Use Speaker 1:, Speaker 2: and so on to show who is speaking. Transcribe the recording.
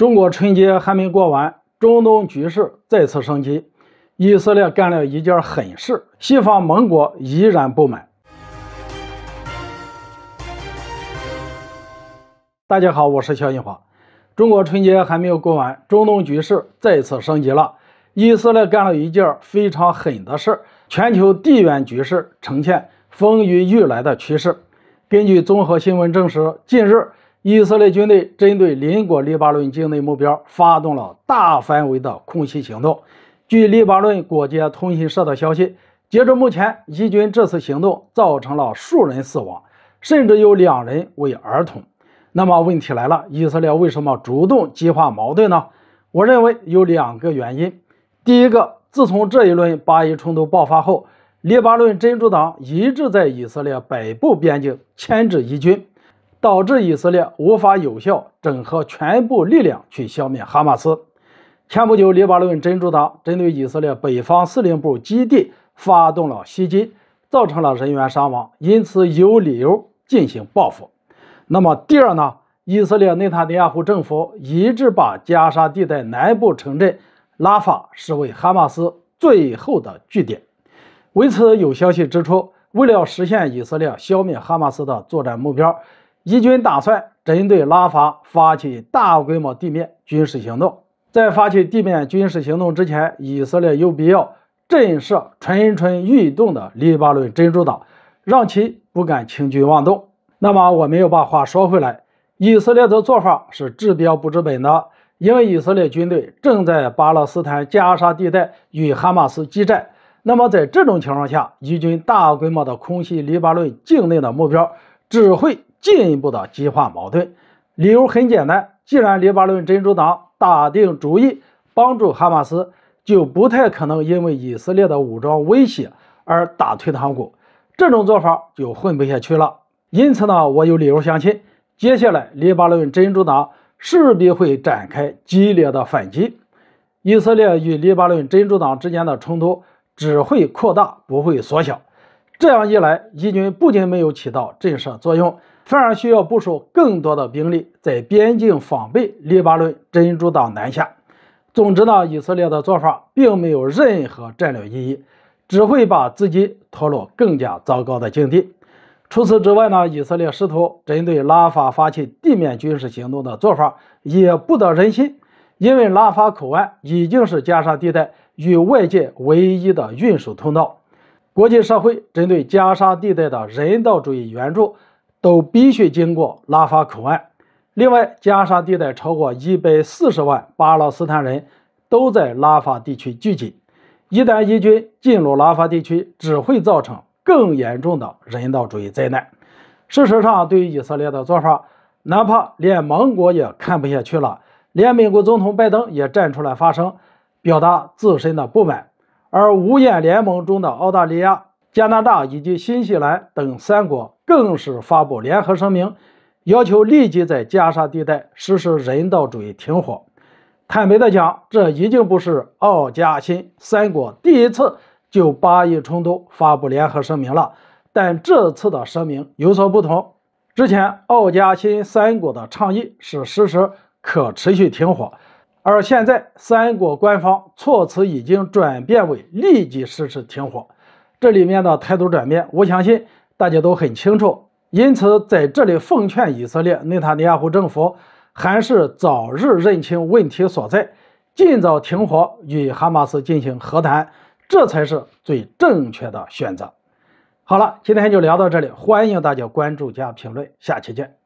Speaker 1: 中国春节还没过完，中东局势再次升级，以色列干了一件狠事，西方盟国依然不满。大家好，我是肖新华。中国春节还没有过完，中东局势再次升级了，以色列干了一件非常狠的事全球地缘局势呈现风雨欲来的趋势。根据综合新闻证实，近日。以色列军队针对邻国黎巴嫩境内目标发动了大范围的空袭行动。据黎巴嫩国家通讯社的消息，截至目前，伊军这次行动造成了数人死亡，甚至有两人为儿童。那么，问题来了：以色列为什么主动激化矛盾呢？我认为有两个原因。第一个，自从这一轮巴以冲突爆发后，黎巴嫩真主党一直在以色列北部边境牵制伊军。导致以色列无法有效整合全部力量去消灭哈马斯。前不久，黎巴嫩真主党针对以色列北方司令部基地发动了袭击，造成了人员伤亡，因此有理由进行报复。那么，第二呢？以色列内塔尼亚胡政府一直把加沙地带南部城镇拉法视为哈马斯最后的据点。为此，有消息指出，为了实现以色列消灭哈马斯的作战目标。以军打算针对拉法发起大规模地面军事行动。在发起地面军事行动之前，以色列有必要震慑蠢蠢欲动的黎巴嫩真主党，让其不敢轻举妄动。那么，我们又把话说回来，以色列的做法是治标不治本的，因为以色列军队正在巴勒斯坦加沙地带与哈马斯激战。那么，在这种情况下，以军大规模的空袭黎巴嫩境内的目标只会。进一步的激化矛盾，理由很简单，既然黎巴嫩真主党打定主意帮助哈马斯，就不太可能因为以色列的武装威胁而打退堂鼓，这种做法就混不下去了。因此呢，我有理由相信，接下来黎巴嫩真主党势必会展开激烈的反击，以色列与黎巴嫩真主党之间的冲突只会扩大，不会缩小。这样一来，伊军不仅没有起到震慑作用。反而需要部署更多的兵力在边境防备利巴伦珍珠党南下。总之呢，以色列的做法并没有任何战略意义，只会把自己拖入更加糟糕的境地。除此之外呢，以色列试图针对拉法发起地面军事行动的做法也不得人心，因为拉法口岸已经是加沙地带与外界唯一的运输通道。国际社会针对加沙地带的人道主义援助。都必须经过拉法口岸。另外，加沙地带超过一百四十万巴勒斯坦人都在拉法地区聚集。一旦伊军进入拉法地区，只会造成更严重的人道主义灾难。事实上，对于以色列的做法，哪怕连盟国也看不下去了，连美国总统拜登也站出来发声，表达自身的不满。而五眼联盟中的澳大利亚。加拿大以及新西兰等三国更是发布联合声明，要求立即在加沙地带实施人道主义停火。坦白的讲，这已经不是奥加新三国第一次就巴以冲突发布联合声明了，但这次的声明有所不同。之前奥加新三国的倡议是实施可持续停火，而现在三国官方措辞已经转变为立即实施停火。这里面的态度转变，我相信大家都很清楚。因此，在这里奉劝以色列内塔尼亚胡政府，还是早日认清问题所在，尽早停火与哈马斯进行和谈，这才是最正确的选择。好了，今天就聊到这里，欢迎大家关注加评论，下期见。